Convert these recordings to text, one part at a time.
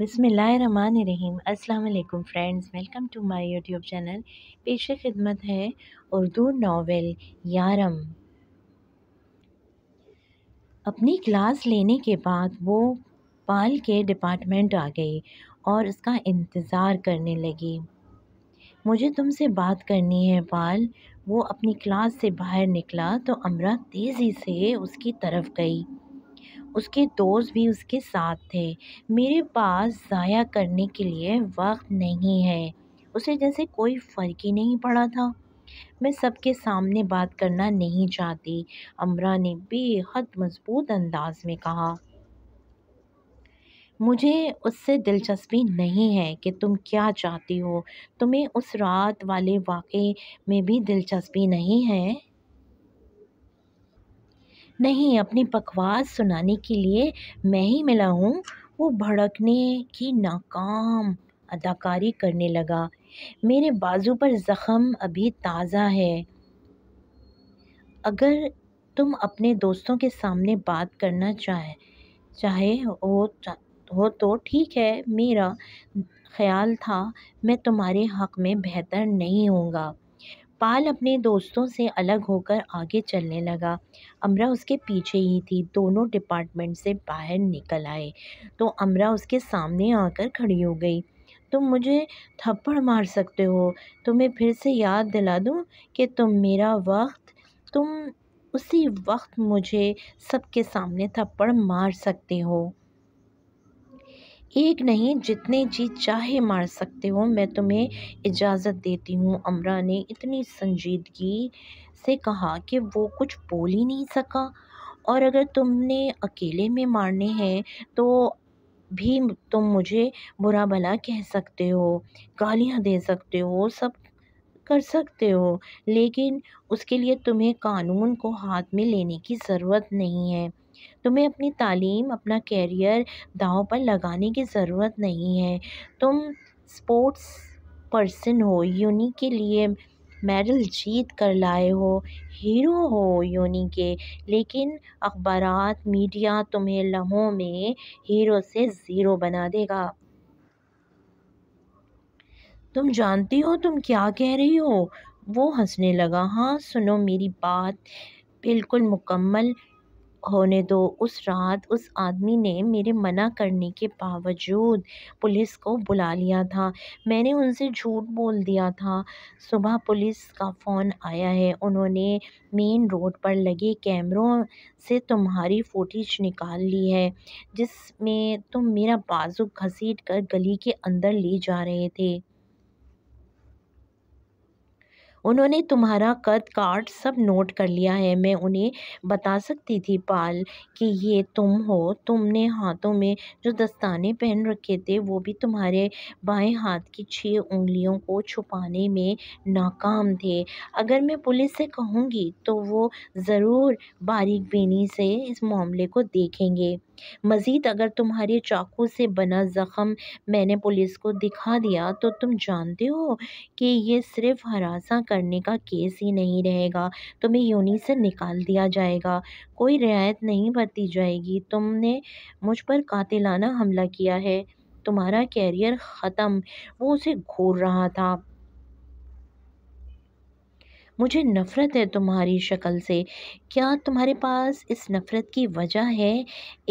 बसमीम अल्लाम friends welcome to my YouTube channel पेश खिदमत है उर्दू नावल यारम अपनी क्लास लेने के बाद वो पाल के डिपार्टमेंट आ गई और उसका इंतज़ार करने लगी मुझे तुमसे बात करनी है पाल वो अपनी क्लास से बाहर निकला तो अमरा तेज़ी से उसकी तरफ गई उसके दोस्त भी उसके साथ थे मेरे पास ज़ाया करने के लिए वक्त नहीं है उसे जैसे कोई फ़र्क ही नहीं पड़ा था मैं सबके सामने बात करना नहीं चाहती अमरा ने बेहद मजबूत अंदाज में कहा मुझे उससे दिलचस्पी नहीं है कि तुम क्या चाहती हो तुम्हें उस रात वाले वाक़े में भी दिलचस्पी नहीं है नहीं अपनी बकवास सुनाने के लिए मैं ही मिला हूँ वो भड़कने की नाकाम अदाकारी करने लगा मेरे बाजू पर ज़ख़म अभी ताज़ा है अगर तुम अपने दोस्तों के सामने बात करना चाहे चाहे हो चा, हो तो ठीक है मेरा ख्याल था मैं तुम्हारे हक़ में बेहतर नहीं होगा पाल अपने दोस्तों से अलग होकर आगे चलने लगा अमरा उसके पीछे ही थी दोनों डिपार्टमेंट से बाहर निकल आए तो अमरा उसके सामने आकर खड़ी हो गई तुम मुझे थप्पड़ मार सकते हो तुम्हें फिर से याद दिला दूँ कि तुम मेरा वक्त तुम उसी वक्त मुझे सबके सामने थप्पड़ मार सकते हो एक नहीं जितने जी चाहे मार सकते हो मैं तुम्हें इजाज़त देती हूँ अमरा ने इतनी संजीदगी से कहा कि वो कुछ बोल ही नहीं सका और अगर तुमने अकेले में मारने हैं तो भी तुम मुझे बुरा भला कह सकते हो गालियाँ दे सकते हो सब कर सकते हो लेकिन उसके लिए तुम्हें कानून को हाथ में लेने की ज़रूरत नहीं है तुम्हें अपनी तालीम अपना कैरियर दाव पर लगाने की ज़रूरत नहीं है तुम स्पोर्ट्स पर्सन हो यूनी के लिए मेडल जीत कर लाए हो हीरो हो योनी के लेकिन अखबार मीडिया तुम्हें लम्हों में हीरो से ज़ीरो बना देगा तुम जानती हो तुम क्या कह रही हो वो हंसने लगा हाँ सुनो मेरी बात बिल्कुल मुकम्मल होने दो उस रात उस आदमी ने मेरे मना करने के बावजूद पुलिस को बुला लिया था मैंने उनसे झूठ बोल दिया था सुबह पुलिस का फ़ोन आया है उन्होंने मेन रोड पर लगे कैमरों से तुम्हारी फुटेज निकाल ली है जिसमें तुम मेरा बाजू घसीट कर गली के अंदर ले जा रहे थे उन्होंने तुम्हारा कद काट सब नोट कर लिया है मैं उन्हें बता सकती थी पाल कि ये तुम हो तुमने हाथों में जो दस्ताने पहन रखे थे वो भी तुम्हारे बाएं हाथ की छः उंगलियों को छुपाने में नाकाम थे अगर मैं पुलिस से कहूँगी तो वो ज़रूर बारीक बीनी से इस मामले को देखेंगे मज़ीद अगर तुम्हारे चाकू से बना ज़ख़म मैंने पुलिस को दिखा दिया तो तुम जानते हो कि ये सिर्फ हरासा करने का केस ही नहीं रहेगा तुम्हें यूनी से निकाल दिया जाएगा कोई रियायत नहीं बरती जाएगी तुमने मुझ पर कातिलाना हमला किया है तुम्हारा कैरियर ख़त्म वो उसे घूर रहा था मुझे नफ़रत है तुम्हारी शक्ल से क्या तुम्हारे पास इस नफ़रत की वजह है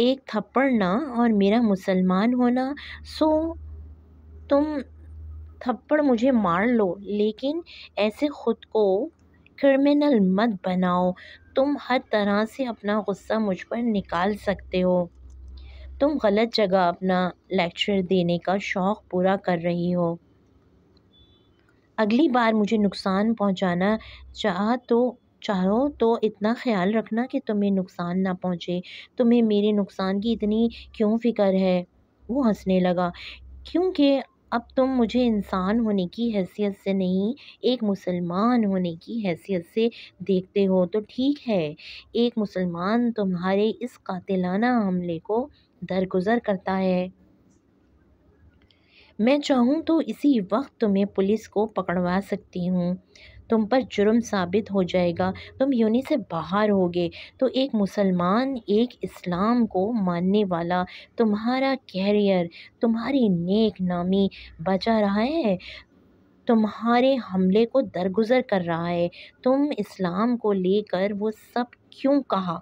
एक थप्पड़ ना और मेरा मुसलमान होना सो तुम थप्पड़ मुझे मार लो लेकिन ऐसे ख़ुद को क्रिमिनल मत बनाओ तुम हर तरह से अपना गुस्सा मुझ पर निकाल सकते हो तुम गलत जगह अपना लेक्चर देने का शौक़ पूरा कर रही हो अगली बार मुझे नुकसान पहुंचाना चाह तो चाहो तो इतना ख्याल रखना कि तुम्हें नुकसान ना पहुंचे तुम्हें मेरे नुकसान की इतनी क्यों फ़िक्र है वो हंसने लगा क्योंकि अब तुम मुझे इंसान होने की हैसियत से नहीं एक मुसलमान होने की हैसियत से देखते हो तो ठीक है एक मुसलमान तुम्हारे इस कातिलाना हमले को दरगुजर करता है मैं चाहूँ तो इसी वक्त तुम्हें पुलिस को पकड़वा सकती हूँ तुम पर जुर्म साबित हो जाएगा तुम योनि से बाहर होगे तो एक मुसलमान एक इस्लाम को मानने वाला तुम्हारा कैरियर तुम्हारी नेक नामी बचा रहा है तुम्हारे हमले को दरगुजर कर रहा है तुम इस्लाम को लेकर वो सब क्यों कहा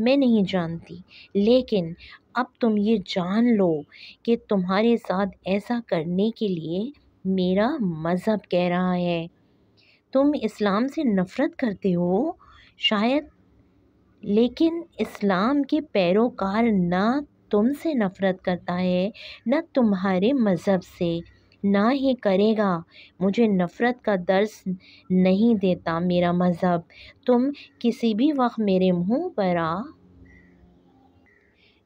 मैं नहीं जानती लेकिन अब तुम ये जान लो कि तुम्हारे साथ ऐसा करने के लिए मेरा मज़हब कह रहा है तुम इस्लाम से नफ़रत करते हो शायद लेकिन इस्लाम के पैरोकार ना तुमसे नफ़रत करता है ना तुम्हारे मज़हब से ना ही करेगा मुझे नफ़रत का दर्स नहीं देता मेरा मज़हब तुम किसी भी वक्त मेरे मुंह पर आ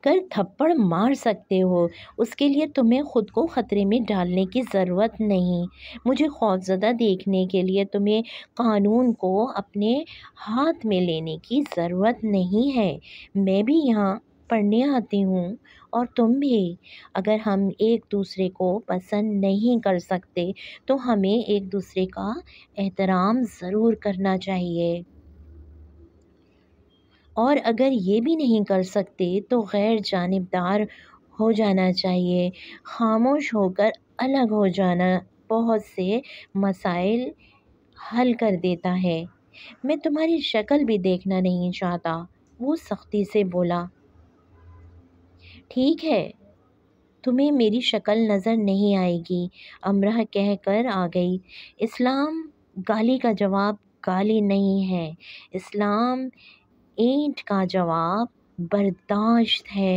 कर थप्पड़ मार सकते हो उसके लिए तुम्हें ख़ुद को ख़तरे में डालने की ज़रूरत नहीं मुझे खौफजदा देखने के लिए तुम्हें कानून को अपने हाथ में लेने की ज़रूरत नहीं है मैं भी यहाँ पढ़ने आती हूँ और तुम भी अगर हम एक दूसरे को पसंद नहीं कर सकते तो हमें एक दूसरे का एहतराम ज़रूर करना चाहिए और अगर ये भी नहीं कर सकते तो गैर जानबदार हो जाना चाहिए खामोश होकर अलग हो जाना बहुत से मसाइल हल कर देता है मैं तुम्हारी शक्ल भी देखना नहीं चाहता वो सख्ती से बोला ठीक है तुम्हें मेरी शक्ल नज़र नहीं आएगी अमरह कहकर आ गई इस्लाम गाली का जवाब गाली नहीं है इस्लाम ईंट का जवाब बर्दाश्त है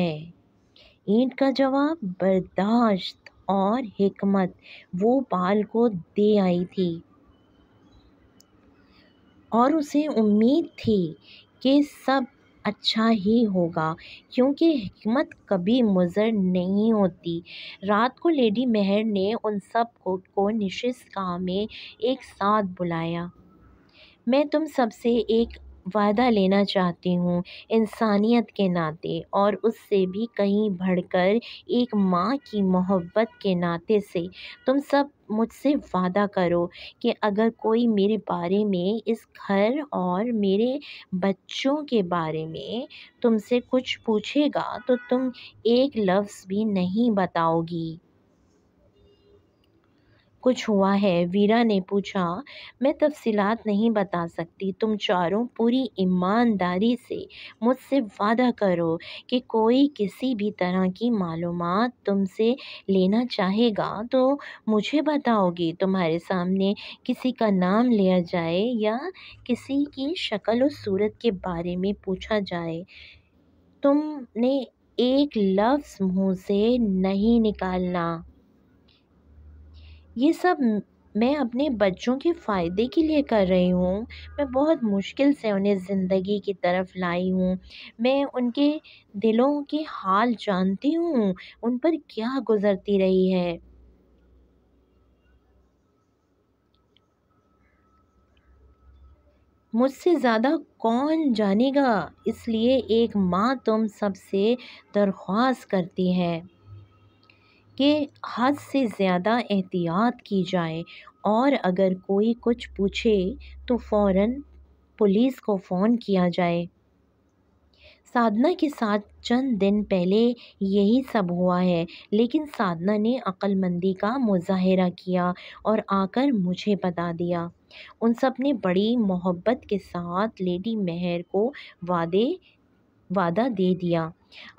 ईंट का जवाब बर्दाश्त और हमत वो बाल को दे आई थी और उसे उम्मीद थी कि सब अच्छा ही होगा क्योंकि हिकमत कभी मुजर नहीं होती रात को लेडी मेहर ने उन सब को, को निशिस्त गाह में एक साथ बुलाया मैं तुम सबसे एक वायदा लेना चाहती हूँ इंसानियत के नाते और उससे भी कहीं बढ़कर एक माँ की मोहब्बत के नाते से तुम सब मुझसे वादा करो कि अगर कोई मेरे बारे में इस घर और मेरे बच्चों के बारे में तुमसे कुछ पूछेगा तो तुम एक लफ्ज़ भी नहीं बताओगी कुछ हुआ है वीरा ने पूछा मैं तफसीलात नहीं बता सकती तुम चारों पूरी ईमानदारी से मुझसे वादा करो कि कोई किसी भी तरह की मालूम तुमसे लेना चाहेगा तो मुझे बताओगी तुम्हारे सामने किसी का नाम लिया जाए या किसी की शक्ल और सूरत के बारे में पूछा जाए तुमने एक लफ्ज़ मुँह से नहीं निकालना ये सब मैं अपने बच्चों के फ़ायदे के लिए कर रही हूँ मैं बहुत मुश्किल से उन्हें ज़िंदगी की तरफ लाई हूँ मैं उनके दिलों के हाल जानती हूँ उन पर क्या गुज़रती रही है मुझसे ज़्यादा कौन जानेगा इसलिए एक माँ तुम सबसे दरख्वास्त करती है कि हद से ज़्यादा एहतियात की जाए और अगर कोई कुछ पूछे तो फ़ौर पुलिस को फ़ोन किया जाए साधना के साथ चंद दिन पहले यही सब हुआ है लेकिन साधना ने अक्लमंदी का मुजाहरा किया और आकर मुझे बता दिया उन सब ने बड़ी मोहब्बत के साथ लेडी मेहर को वादे वादा दे दिया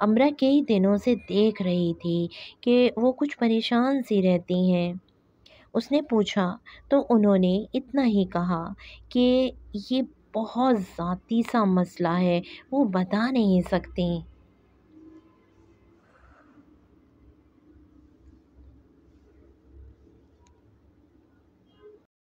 अमरा कई दिनों से देख रही थी कि वो कुछ परेशान सी रहती हैं उसने पूछा तो उन्होंने इतना ही कहा कि ये बहुत ज़ाती सा मसला है वो बता नहीं सकती